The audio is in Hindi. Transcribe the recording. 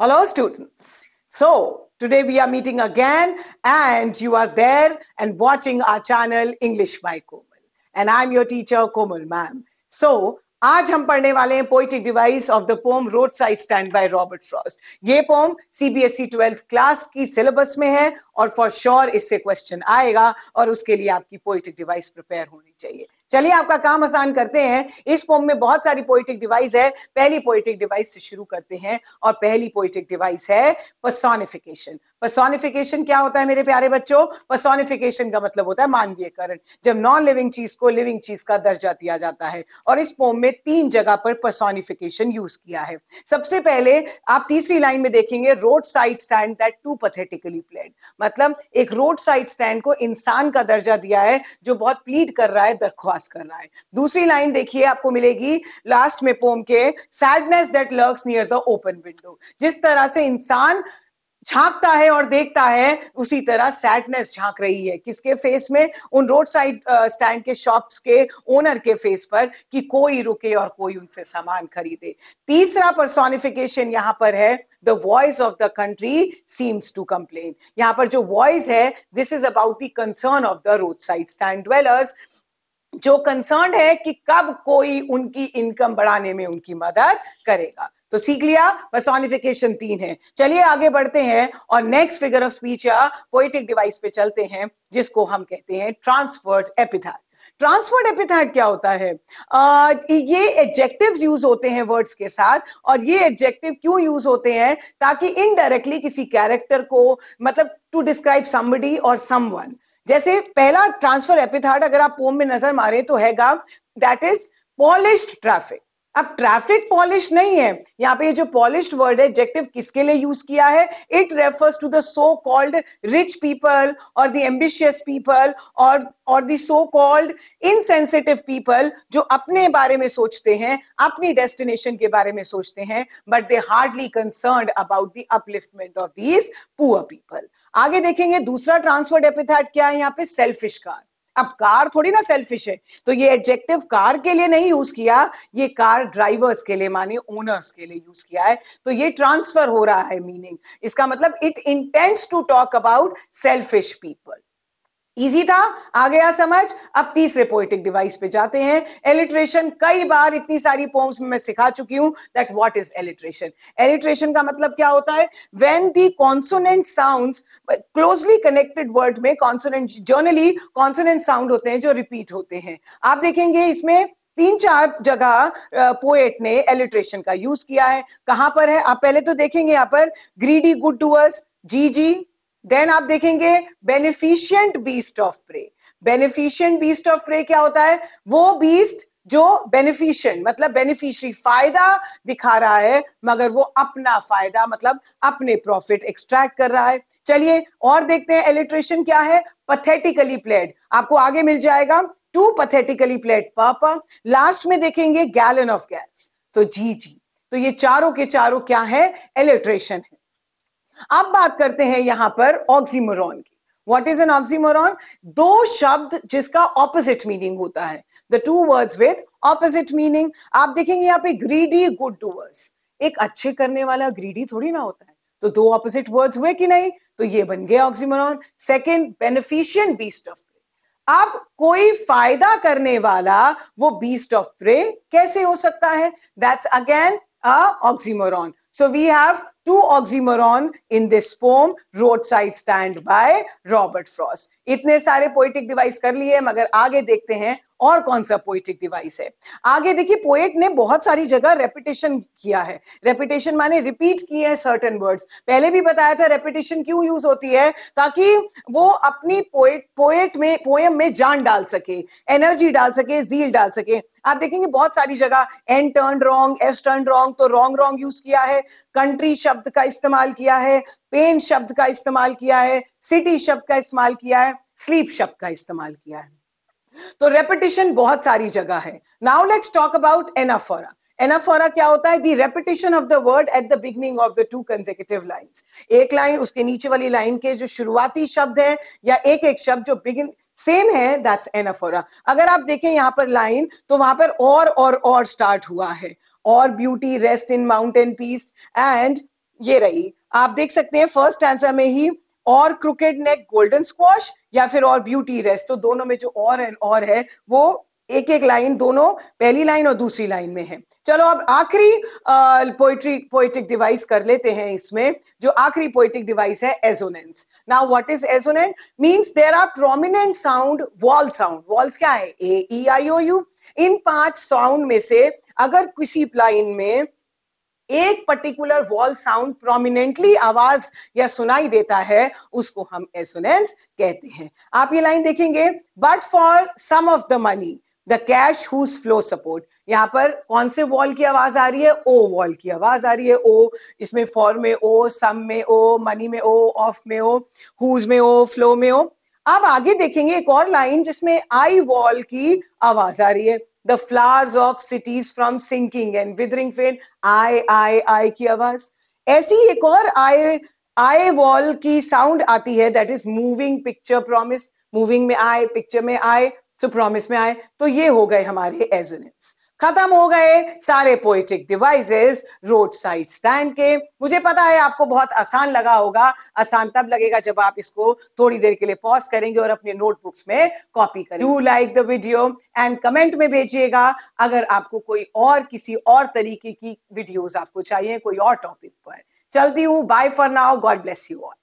Hello, students. So, today we are meeting again, and you are there and watching our channel English by Komal. And i am your teacher, Komal ma'am. So, आज हम पढ़ने वाले हैं poetic device of the poem road side stand by Robert Frost ये पोम सीबीएसई ट्वेल्थ क्लास की सिलेबस में है और फॉर श्योर sure इससे क्वेश्चन आएगा और उसके लिए आपकी पोइटिक डिवाइस प्रिपेयर होनी चाहिए चलिए आपका काम आसान करते हैं इस पोम में बहुत सारी पोइटिक डिवाइस है पहली पोइटिक डिवाइस से शुरू करते हैं और पहली पोइटिक डिवाइस है पर्सोनिफिकेशन पर्सोनिफिकेशन क्या होता है मेरे प्यारे बच्चों पर्सोनिफिकेशन का मतलब होता है मानवीयकरण जब नॉन लिविंग चीज को लिविंग चीज का दर्जा दिया जाता है और इस पोम में तीन जगह पर पर्सोनिफिकेशन यूज किया है सबसे पहले आप तीसरी लाइन में देखेंगे road side stand that too pathetically played मतलब एक रोड साइड स्टैंड को इंसान का दर्जा दिया है जो बहुत प्लीड कर रहा है दरख्वास्त पास कर रहा है दूसरी लाइन देखिए आपको मिलेगी लास्ट में पोम के sadness that lurks near the open window जिस तरह से इंसान झांकता है और देखता है उसी तरह सैडनेस झांक रही है किसके फेस में उन रोड साइड स्टैंड के शॉप्स के ओनर के फेस पर कि कोई रुके और कोई उनसे सामान खरीदे तीसरा पर्सोनिफिकेशन यहां पर है the voice of the country seems to complain यहां पर जो वॉइस है this is about the concern of the road side stand dwellers जो कंसर्न है कि कब कोई उनकी इनकम बढ़ाने में उनकी मदद करेगा तो सीख लिया पर्सोनिफिकेशन तीन है चलिए आगे बढ़ते हैं और नेक्स्ट फिगर ऑफ स्पीच या पोइटिक डिवाइस पे चलते हैं जिसको हम कहते हैं ट्रांसफर्ड एपिथैट ट्रांसफर्ड एपिथेट क्या होता है आ, ये एडजेक्टिव यूज होते हैं वर्ड्स के साथ और ये एडजेक्टिव क्यों यूज होते हैं ताकि इनडायरेक्टली किसी कैरेक्टर को मतलब टू डिस्क्राइब समबडी और समवन जैसे पहला ट्रांसफर एपिथार्ड अगर आप पोम में नजर मारे तो हैगा दैट इज पॉलिश ट्रैफिक अब ट्रैफिक पॉलिश नहीं है यहाँ पे ये जो पॉलिश वर्ड है एडजेक्टिव किसके लिए यूज किया है it refers to the so called rich people और द एम्बिशियस पीपल और और the so called insensitive people जो अपने बारे में सोचते हैं अपनी डेस्टिनेशन के बारे में सोचते हैं but they hardly concern about the upliftment of these poor people आगे देखेंगे दूसरा ट्रांसफर्ड एपिथेट क्या है यहाँ पे सेल्फिश कार अब कार थोड़ी ना सेल्फिश है तो ये एडजेक्टिव कार के लिए नहीं यूज किया ये कार ड्राइवर्स के लिए माने ओनर्स के लिए यूज किया है तो ये ट्रांसफर हो रहा है मीनिंग इसका मतलब it intends to talk about selfish people easy था आ गया समझ अब तीसरे पोएटिक डिवाइस पे जाते हैं एलिट्रेशन कई बार इतनी सारी पोम्स में मैं सिखा चुकी हूं that what is alliteration alliteration का मतलब क्या होता है when the consonant sounds closely connected word में कॉन्सोनेंट जर्नली कॉन्सोनेंट साउंड होते हैं जो रिपीट होते हैं आप देखेंगे इसमें तीन चार जगह पोएट ने एलिट्रेशन का यूज किया है कहां पर है आप पहले तो देखेंगे यहां पर greedy good doers G G then आप देखेंगे beneficent beast of prey beneficent beast of prey क्या होता है वो बीस्ट जो बेनिफिशियंट मतलब बेनिफिशरी फायदा दिखा रहा है मगर वो अपना फायदा मतलब अपने प्रॉफिट एक्सट्रैक्ट कर रहा है चलिए और देखते हैं एलिट्रेशन क्या है पथेटिकली प्लेड आपको आगे मिल जाएगा टू पथेटिकली प्लेड पापा लास्ट में देखेंगे गैलन ऑफ गैस तो जी जी तो ये चारों के चारों क्या है एलिट्रेशन है अब बात करते हैं यहां पर ऑक्सीमोरॉन की वॉट इज एन ऑक्सीमोरॉन दो शब्द जिसका ऑपोजिट मीनिंग होता है the two words with opposite meaning आप देखेंगे यहाँ पे ग्रीडी गुड डूअर्स एक अच्छे करने वाला ग्रीडी थोड़ी ना होता है तो दो ऑपोजिट वर्ड्स हुए कि नहीं तो ये बन गया oxymoron second beneficent beast of prey अब कोई फायदा करने वाला वो बीस्ट ऑफ प्रे कैसे हो सकता है that's again oxymoron so we have two two in this poem road side stand by Robert Frost इतने सारे पोइटिक डिवाइस कर लिए मगर आगे देखते हैं और कौन सा पोइटिक डिवाइस है आगे देखिए पोएट ने बहुत सारी जगह रेपिटेशन किया है रेपिटेशन माने रिपीट किए हैं सर्टन वर्ड्स पहले भी बताया था रेपिटेशन क्यों यूज होती है ताकि वो अपनी पोएट पोएट में पोएम में जान डाल सके एनर्जी डाल सके जील डाल सके आप देखेंगे बहुत सारी जगह N turn wrong S turn wrong तो रॉन्ग रॉन्ग यूज किया है कंट्री शब्द शब्द का इस्तेमाल किया है पेन शब्द का इस्तेमाल किया है सिटी शब्द का इस्तेमाल किया है स्लीप शब्द का इस्तेमाल किया है तो रेपिटेशन बहुत सारी जगह है now let's talk about anaphora anaphora क्या होता है the repetition of the word at the beginning of the two consecutive line एक लाइन उसके नीचे वाली लाइन के जो शुरुआती शब्द है या एक एक शब्द जो बिगिन सेम है दैट्स एनाफोरा अगर आप देखें यहाँ पर लाइन तो वहां पर और और और स्टार्ट हुआ है और beauty rest in mountain peace and ये रही आप देख सकते हैं फर्स्ट आंसर में ही और क्रिकेट नेक गोल्डन स्क्वाश या फिर और ब्यूटी रेस्ट तो दोनों में जो और एंड और है वो एक एक लाइन दोनों पहली लाइन और दूसरी लाइन में है चलो अब आखिरी पोइट्री पोइटिक डिवाइस कर लेते हैं इसमें जो आखिरी पोइटिक डिवाइस है assonance now what is assonant means there are prominent sound vowel sound vowels क्या है ए ई आई ओ यू इन पांच साउंड में से अगर किसी लाइन में एक पर्टिकुलर वॉल साउंड प्रोमिनेंटली आवाज या सुनाई देता है उसको हम एसोनेंस कहते हैं आप ये लाइन देखेंगे but for some of the money the cash whose flow support यहाँ पर कौन से वॉल की आवाज आ रही है ओ वॉल की आवाज आ रही है ओ इसमें फॉर में ओ सम में ओ मनी में ओ ऑफ में ओ हुज में ओ फ्लो में ओ अब आगे देखेंगे एक और लाइन जिसमें आई वॉल की आवाज आ रही है the flowers of cities from sinking and withering faint I I I की आवाज ऐसी एक और आए आए वॉल की साउंड आती है that is moving picture promise moving में आए पिक्चर में आए तो प्रॉमिस में आए तो ये हो गए हमारे एजोनेंस खत्म हो गए सारे poetic devices road side stand के मुझे पता है आपको बहुत आसान लगा होगा आसान तब लगेगा जब आप इसको थोड़ी देर के लिए पॉज करेंगे और अपने नोटबुक्स में कॉपी करें do like the video and comment में भेजिएगा अगर आपको कोई और किसी और तरीके की वीडियोस आपको चाहिए कोई और टॉपिक पर चलती हूँ bye for now God bless you all